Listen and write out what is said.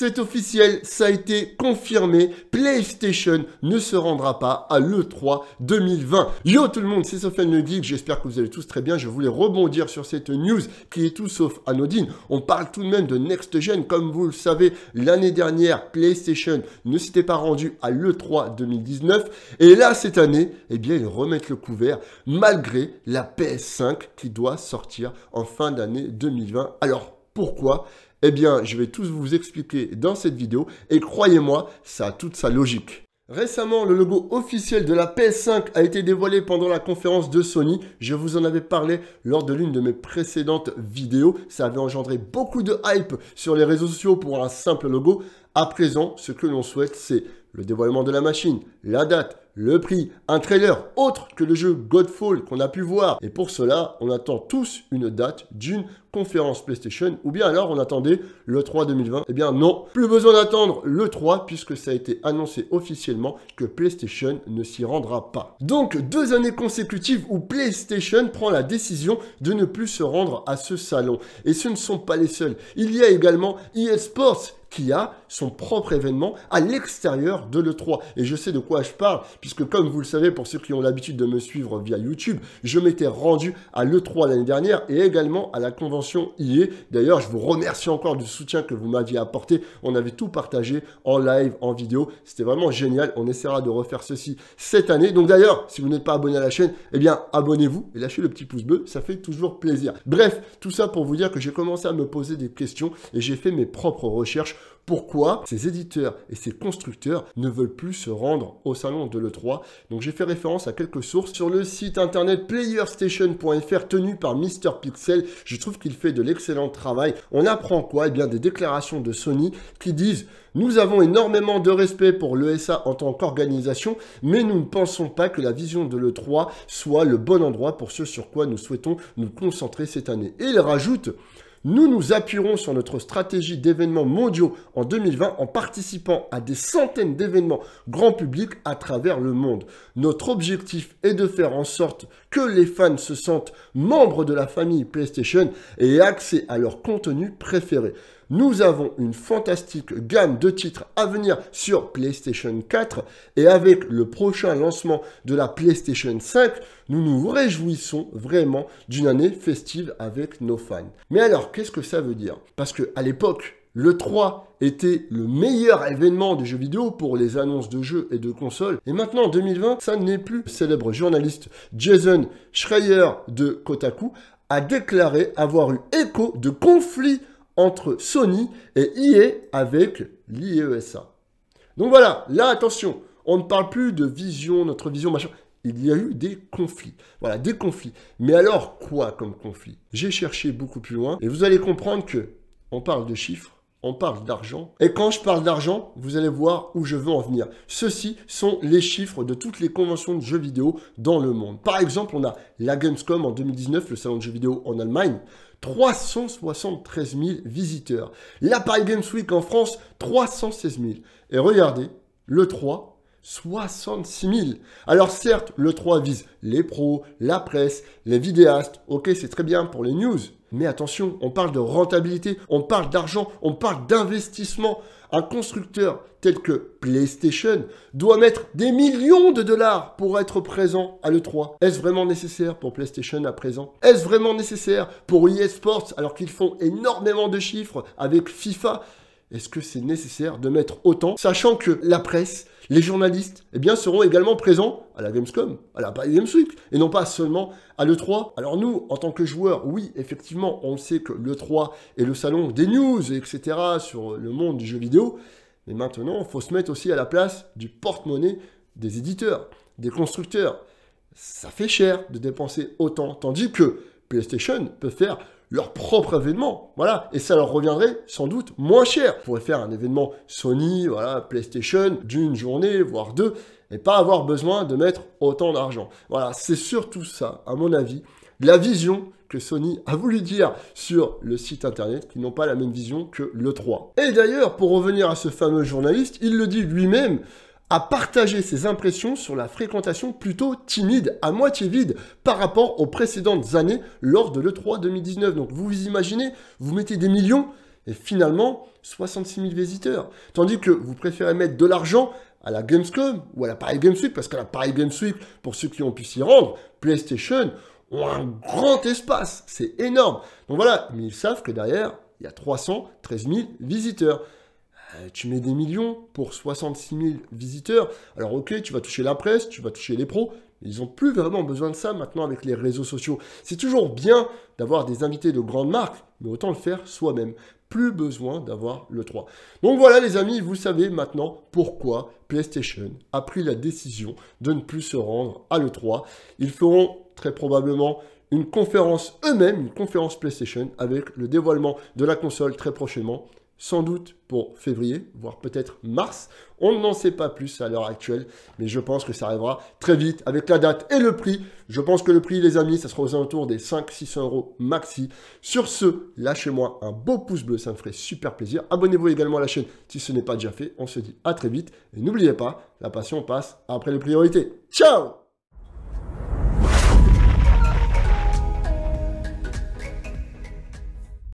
C'est officiel, ça a été confirmé, PlayStation ne se rendra pas à l'E3 2020. Yo tout le monde, c'est Sofiane Le Geek, j'espère que vous allez tous très bien. Je voulais rebondir sur cette news qui est tout sauf anodine. On parle tout de même de Next Gen. Comme vous le savez, l'année dernière, PlayStation ne s'était pas rendu à l'E3 2019. Et là, cette année, eh bien, ils remettent le couvert malgré la PS5 qui doit sortir en fin d'année 2020. Alors, pourquoi eh bien, je vais tous vous expliquer dans cette vidéo et croyez-moi, ça a toute sa logique. Récemment, le logo officiel de la PS5 a été dévoilé pendant la conférence de Sony. Je vous en avais parlé lors de l'une de mes précédentes vidéos. Ça avait engendré beaucoup de hype sur les réseaux sociaux pour un simple logo. À présent, ce que l'on souhaite, c'est le dévoilement de la machine, la date, le prix. Un trailer autre que le jeu Godfall qu'on a pu voir. Et pour cela, on attend tous une date d'une conférence PlayStation ou bien alors on attendait le 3 2020. Eh bien non, plus besoin d'attendre le 3 puisque ça a été annoncé officiellement que PlayStation ne s'y rendra pas. Donc deux années consécutives où PlayStation prend la décision de ne plus se rendre à ce salon. Et ce ne sont pas les seuls. Il y a également eSports qui a son propre événement à l'extérieur de l'E3. Et je sais de quoi je parle, puisque comme vous le savez, pour ceux qui ont l'habitude de me suivre via YouTube, je m'étais rendu à l'E3 l'année dernière et également à la convention IE. D'ailleurs, je vous remercie encore du soutien que vous m'aviez apporté. On avait tout partagé en live, en vidéo. C'était vraiment génial. On essaiera de refaire ceci cette année. Donc d'ailleurs, si vous n'êtes pas abonné à la chaîne, eh bien, abonnez-vous et lâchez le petit pouce bleu. Ça fait toujours plaisir. Bref, tout ça pour vous dire que j'ai commencé à me poser des questions et j'ai fait mes propres recherches pourquoi ces éditeurs et ces constructeurs ne veulent plus se rendre au salon de l'E3 Donc j'ai fait référence à quelques sources sur le site internet playerstation.fr tenu par Mister Pixel. Je trouve qu'il fait de l'excellent travail. On apprend quoi Eh bien des déclarations de Sony qui disent nous avons énormément de respect pour l'ESA en tant qu'organisation, mais nous ne pensons pas que la vision de l'E3 soit le bon endroit pour ce sur quoi nous souhaitons nous concentrer cette année. Et il rajoute nous nous appuierons sur notre stratégie d'événements mondiaux en 2020 en participant à des centaines d'événements grand public à travers le monde. Notre objectif est de faire en sorte que les fans se sentent membres de la famille PlayStation et aient accès à leur contenu préféré. Nous avons une fantastique gamme de titres à venir sur PlayStation 4 et avec le prochain lancement de la PlayStation 5, nous nous réjouissons vraiment d'une année festive avec nos fans. Mais alors, qu'est-ce que ça veut dire Parce que à l'époque, le 3 était le meilleur événement des jeux vidéo pour les annonces de jeux et de consoles. Et maintenant, en 2020, ça n'est plus. Le célèbre journaliste Jason Schreier de Kotaku a déclaré avoir eu écho de conflits entre Sony et IE avec l'IESA. Donc voilà, là attention, on ne parle plus de vision, notre vision, machin. Il y a eu des conflits. Voilà, des conflits. Mais alors, quoi comme conflit J'ai cherché beaucoup plus loin et vous allez comprendre que on parle de chiffres, on parle d'argent. Et quand je parle d'argent, vous allez voir où je veux en venir. Ceux-ci sont les chiffres de toutes les conventions de jeux vidéo dans le monde. Par exemple, on a la Gamescom en 2019, le salon de jeux vidéo en Allemagne. 373 000 visiteurs. La Paris Games Week en France, 316 000. Et regardez, le 3, 66 000. Alors certes, le 3 vise les pros, la presse, les vidéastes. Ok, c'est très bien pour les news. Mais attention, on parle de rentabilité, on parle d'argent, on parle d'investissement. Un constructeur tel que PlayStation doit mettre des millions de dollars pour être présent à l'E3. Est-ce vraiment nécessaire pour PlayStation à présent Est-ce vraiment nécessaire pour EA Sports alors qu'ils font énormément de chiffres avec FIFA Est-ce que c'est nécessaire de mettre autant Sachant que la presse, les journalistes eh bien, seront également présents à la Gamescom, à la Paris Games Week, et non pas seulement à l'E3. Alors nous, en tant que joueurs, oui, effectivement, on sait que l'E3 est le salon des news, etc., sur le monde du jeu vidéo, mais maintenant, il faut se mettre aussi à la place du porte-monnaie des éditeurs, des constructeurs. Ça fait cher de dépenser autant, tandis que PlayStation peut faire leur propre événement. Voilà, et ça leur reviendrait sans doute moins cher. Ils pourraient faire un événement Sony, voilà, PlayStation, d'une journée, voire deux, et pas avoir besoin de mettre autant d'argent. Voilà, c'est surtout ça, à mon avis, la vision que Sony a voulu dire sur le site internet, qui n'ont pas la même vision que l'E3. Et d'ailleurs, pour revenir à ce fameux journaliste, il le dit lui-même, à partager ses impressions sur la fréquentation plutôt timide, à moitié vide, par rapport aux précédentes années lors de l'E3 2019. Donc vous vous imaginez, vous mettez des millions et finalement 66 000 visiteurs. Tandis que vous préférez mettre de l'argent à la Gamescom ou à la Paris Games Week, parce qu'à la Paris Games Week, pour ceux qui ont pu s'y rendre, PlayStation ont un grand espace, c'est énorme. Donc voilà, mais ils savent que derrière, il y a 313 000 visiteurs. Euh, tu mets des millions pour 66 000 visiteurs. Alors ok, tu vas toucher la presse, tu vas toucher les pros, mais ils n'ont plus vraiment besoin de ça maintenant avec les réseaux sociaux. C'est toujours bien d'avoir des invités de grandes marques, mais autant le faire soi-même. Plus besoin d'avoir le 3. Donc voilà les amis, vous savez maintenant pourquoi PlayStation a pris la décision de ne plus se rendre à l'E3. Ils feront très probablement une conférence eux-mêmes, une conférence PlayStation avec le dévoilement de la console très prochainement sans doute pour février, voire peut-être mars. On n'en sait pas plus à l'heure actuelle, mais je pense que ça arrivera très vite avec la date et le prix. Je pense que le prix, les amis, ça sera aux alentours des 5 600 euros maxi. Sur ce, lâchez-moi un beau pouce bleu, ça me ferait super plaisir. Abonnez-vous également à la chaîne si ce n'est pas déjà fait. On se dit à très vite et n'oubliez pas, la passion passe après les priorités. Ciao